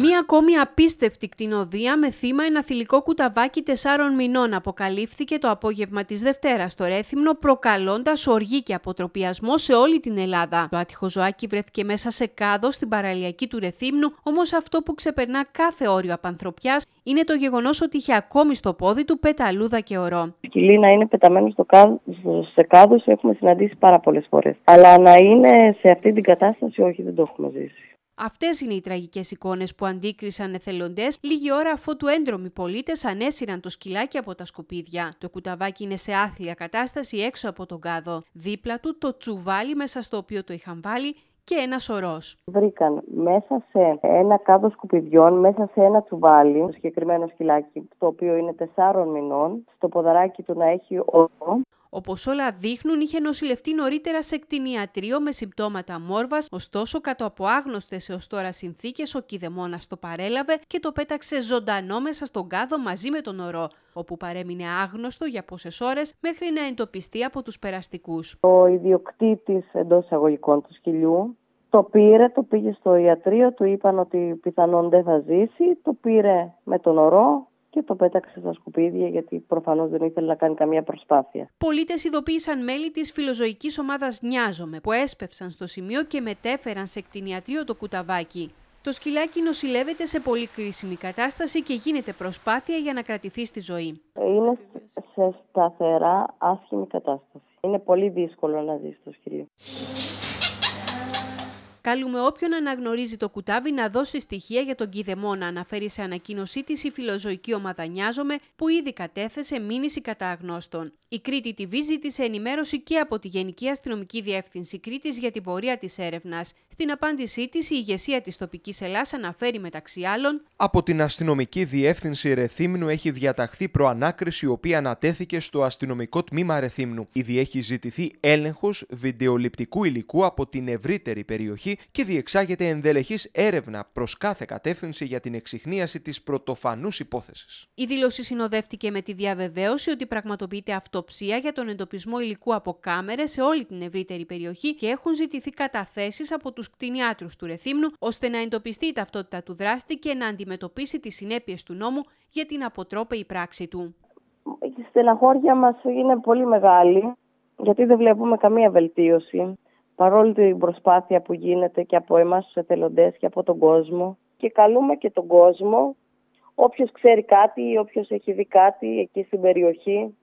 Μία ακόμη απίστευτη κτηνοδία με θύμα ένα θηλυκό κουταβάκι 4 μηνών αποκαλύφθηκε το απόγευμα της Δευτέρας στο Ρέθυμνο, προκαλώντας οργή και αποτροπιασμό σε όλη την Ελλάδα. Το άτυχο ζωάκι βρέθηκε μέσα σε κάδο στην παραλιακή του Ρεθύμνου, όμως αυτό που ξεπερνά κάθε όριο απανθρωπιάς είναι το γεγονός ότι είχε ακόμη στο πόδι του πεταλούδα και ορό. Η να είναι πεταμένη στο κάδο, σε κάδος, έχουμε συναντήσει πάρα πολλές φορές. Αλλά να είναι σε αυτή την κατάσταση, όχι, δεν το έχουμε ζήσει. Αυτές είναι οι τραγικές εικόνες που αντίκρισαν εθελοντές λίγη ώρα αφού του έντρομοι πολίτες ανέσυραν το σκυλάκι από τα σκουπίδια. Το κουταβάκι είναι σε άθλια κατάσταση έξω από τον κάδο. Δίπλα του το τσουβάλι μέσα στο οποίο το είχαν βάλει και ένα σωρός. Βρήκαν μέσα σε ένα κάδο σκουπιδιών, μέσα σε ένα τσουβάλι, το συγκεκριμένο σκυλάκι, το οποίο είναι 4 μηνών, στο ποδαράκι του να έχει ορό. Όπως όλα δείχνουν, είχε νοσηλευτεί νωρίτερα σε κτηνιατρίο με συμπτώματα μόρβας, ωστόσο κάτω από άγνωστες έως τώρα συνθήκες ο κηδεμόνας το παρέλαβε και το πέταξε ζωντανό μέσα στον κάδο μαζί με τον ορό, όπου παρέμεινε άγνωστο για πόσες ώρες μέχρι να εντοπιστεί από τους περαστικούς. Ο ιδιοκτήτης εντός αγωγικών του σκυλιού το πήρε, το πήγε στο ιατρείο, του είπαν ότι πιθανόν δεν θα ζήσει, το πήρε με τον ορό, και το πέταξε στα σκουπίδια γιατί προφανώς δεν ήθελε να κάνει καμία προσπάθεια. Πολίτες ειδοποίησαν μέλη της φιλοζωικής ομάδας Νοιάζομαι που έσπευσαν στο σημείο και μετέφεραν σε εκτινιατρίο το κουταβάκι. Το σκυλάκι νοσηλεύεται σε πολύ κρίσιμη κατάσταση και γίνεται προσπάθεια για να κρατηθεί στη ζωή. Είναι σε σταθερά άσχημη κατάσταση. Είναι πολύ δύσκολο να ζήσει το σκυλί. Καλούμε όποιον αναγνωρίζει το κουτάβι να δώσει στοιχεία για τον Κιδεμόνα, αναφέρει σε ανακοίνωσή της η φιλοζωική ομάδα Νιάζομαι, που ήδη κατέθεσε μήνυση κατά αγνώστων. Η Κρήτη TV ζήτησε ενημέρωση και από τη Γενική Αστυνομική Διεύθυνση Κρήτης για την πορεία της έρευνας. Στην απάντησή της, η ηγεσία της τοπικής Ελλάδα αναφέρει μεταξύ άλλων. Από την Αστυνομική Διεύθυνση Ρεθύμνου έχει διαταχθεί προανάκριση, η οποία ανατέθηκε στο Αστυνομικό Τμήμα Ρεθύμνου. Ήδη έχει ζητηθεί έλεγχος βιντεοληπτικού υλικού από την ευρύτερη περιοχή και διεξάγεται ενδελεχής έρευνα προς κάθε κατεύθυνση για την εξυχνίαση της πρωτοφανούς υπόθεσης. Η δήλωση συνοδεύτηκε με τη διαβεβαίωση ότι πραγματοποιείται αυτοψία για τον εντοπισμό υλικού από κάμερες σε όλη την ευρύτερη περιοχή και έχουν ζητηθεί καταθέσεις από τους κτηνιάτρους του Ρεθύμνου ώστε να εντοπιστεί η ταυτότητα του δράστη και να αντιμετωπίσει τις συνέπειες του νόμου για την αποτρόπαιη πράξη του. Η στεναχώρια μας είναι πολύ μεγάλη γιατί δεν βλέπουμε καμία βελτίωση παρόλη την προσπάθεια που γίνεται και από εμάς τους εθελοντές και από τον κόσμο. Και καλούμε και τον κόσμο, όποιος ξέρει κάτι ή όποιος έχει δει κάτι εκεί στην περιοχή,